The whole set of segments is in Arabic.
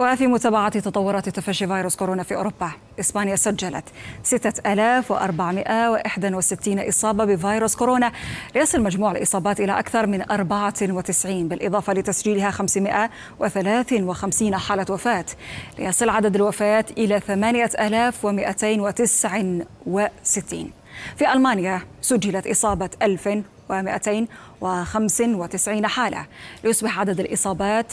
وفي متابعة تطورات تفشي فيروس كورونا في أوروبا إسبانيا سجلت 6461 إصابة بفيروس كورونا ليصل مجموع الإصابات إلى أكثر من 94 بالإضافة لتسجيلها 553 حالة وفاة ليصل عدد الوفيات إلى 8269 في ألمانيا سجلت إصابة 1295 حالة ليصبح عدد الإصابات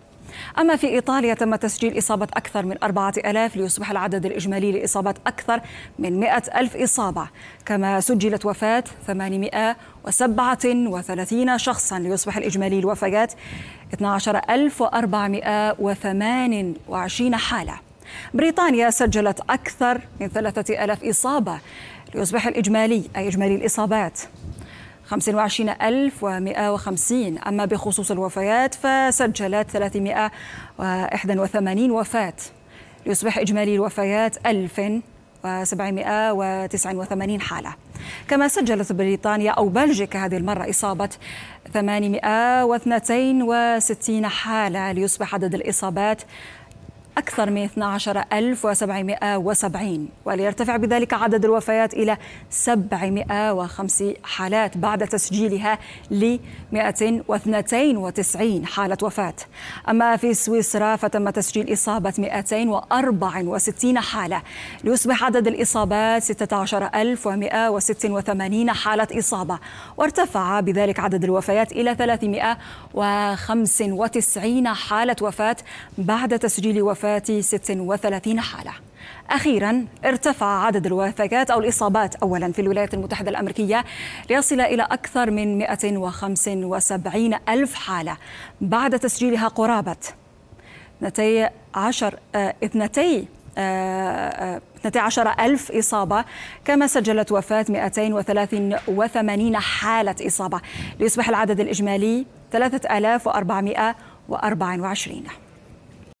أما في إيطاليا تم تسجيل إصابة أكثر من 4000 ليصبح العدد الإجمالي لإصابات أكثر من مئة ألف إصابة كما سجلت وفاة 837 شخصا ليصبح الإجمالي الوفيات 12428 حالة بريطانيا سجلت أكثر من 3000 إصابة ليصبح الإجمالي أي إجمالي الإصابات 25150 أما بخصوص الوفيات فسجلت 381 وفاة ليصبح إجمالي الوفيات 1789 حالة كما سجلت بريطانيا أو بلجيكا هذه المرة إصابة 862 حالة ليصبح عدد الإصابات أكثر من 12770 وليرتفع بذلك عدد الوفيات إلى 705 حالات بعد تسجيلها ل 292 حالة وفاة أما في سويسرا فتم تسجيل إصابة 264 حالة ليصبح عدد الإصابات 16186 حالة إصابة وارتفع بذلك عدد الوفيات إلى 395 حالة وفاة بعد تسجيل وفاة وفاة 36 حالة أخيرا ارتفع عدد الوفيات أو الإصابات أولا في الولايات المتحدة الأمريكية ليصل إلى أكثر من 175 ألف حالة بعد تسجيلها قرابة 12 اثنتي 12 آه، آه، آه، ألف إصابة كما سجلت وفاة 283 حالة إصابة ليصبح العدد الإجمالي 3424